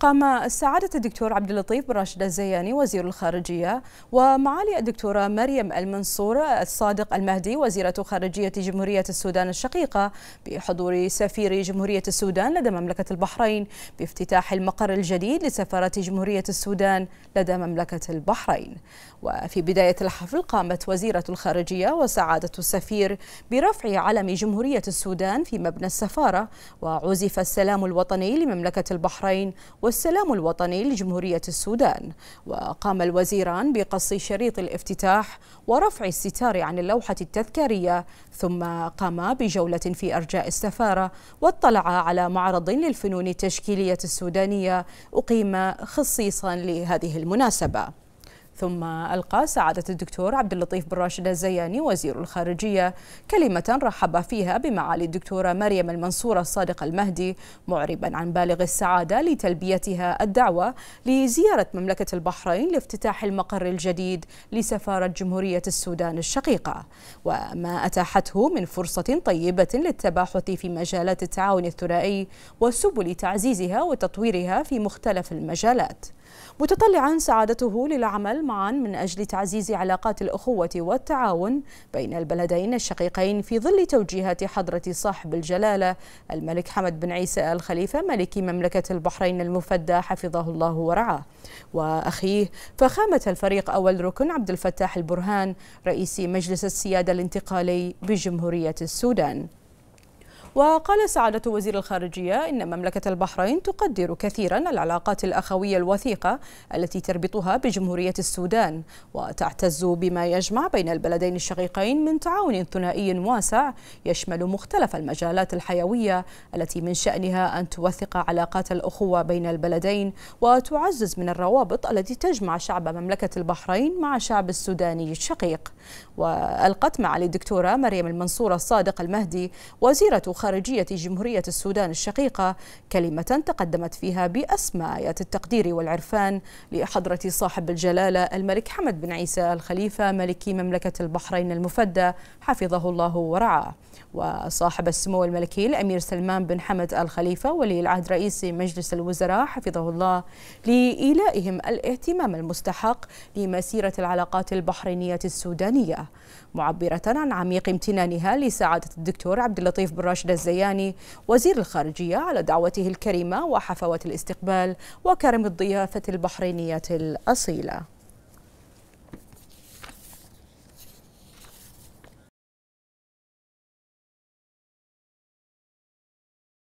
قام سعادة الدكتور عبد اللطيف بن راشد الزياني وزير الخارجية ومعالي الدكتورة مريم المنصور الصادق المهدي وزيرة خارجية جمهورية السودان الشقيقة بحضور سفير جمهورية السودان لدى مملكة البحرين بافتتاح المقر الجديد لسفارة جمهورية السودان لدى مملكة البحرين وفي بداية الحفل قامت وزيرة الخارجية وسعادة السفير برفع علم جمهورية السودان في مبنى السفارة وعزف السلام الوطني لمملكة البحرين والسلام الوطني لجمهورية السودان وقام الوزيران بقص شريط الافتتاح ورفع الستار عن اللوحة التذكارية ثم قام بجولة في أرجاء السفارة واطلعا على معرض للفنون التشكيلية السودانية أقيم خصيصا لهذه المناسبة ثم ألقى سعادة الدكتور عبد اللطيف بن راشد الزياني وزير الخارجية كلمة رحب فيها بمعالي الدكتورة مريم المنصورة الصادق المهدي معربا عن بالغ السعادة لتلبيتها الدعوة لزيارة مملكة البحرين لافتتاح المقر الجديد لسفارة جمهورية السودان الشقيقة وما أتاحته من فرصة طيبة للتباحث في مجالات التعاون الثنائي وسبل تعزيزها وتطويرها في مختلف المجالات متطلعا سعادته للعمل معا من أجل تعزيز علاقات الأخوة والتعاون بين البلدين الشقيقين في ظل توجيهات حضرة صاحب الجلالة الملك حمد بن عيسى الخليفة ملك مملكة البحرين المفدى حفظه الله ورعاه وأخيه فخامة الفريق أول ركن عبد الفتاح البرهان رئيس مجلس السيادة الانتقالي بجمهورية السودان وقال سعادة وزير الخارجية إن مملكة البحرين تقدر كثيرا العلاقات الأخوية الوثيقة التي تربطها بجمهورية السودان وتعتز بما يجمع بين البلدين الشقيقين من تعاون ثنائي واسع يشمل مختلف المجالات الحيوية التي من شأنها أن توثق علاقات الأخوة بين البلدين وتعزز من الروابط التي تجمع شعب مملكة البحرين مع شعب السوداني الشقيق وألقت معالي الدكتورة مريم المنصورة الصادق المهدي وزيرة خارجية خارجية جمهورية السودان الشقيقة كلمة تقدمت فيها بأسماء آيات التقدير والعرفان لحضرة صاحب الجلالة الملك حمد بن عيسى الخليفة ملك مملكة البحرين المفدى حفظه الله ورعاه وصاحب السمو الملكي الأمير سلمان بن حمد الخليفة ولي العهد رئيس مجلس الوزراء حفظه الله لإيلائهم الاهتمام المستحق لمسيرة العلاقات البحرينية السودانية معبرة عن عميق امتنانها لسعادة الدكتور عبد اللطيف بن راشد رشد الزياني وزير الخارجية على دعوته الكريمة وحفوة الاستقبال وكرم الضيافة البحرينية الأصيلة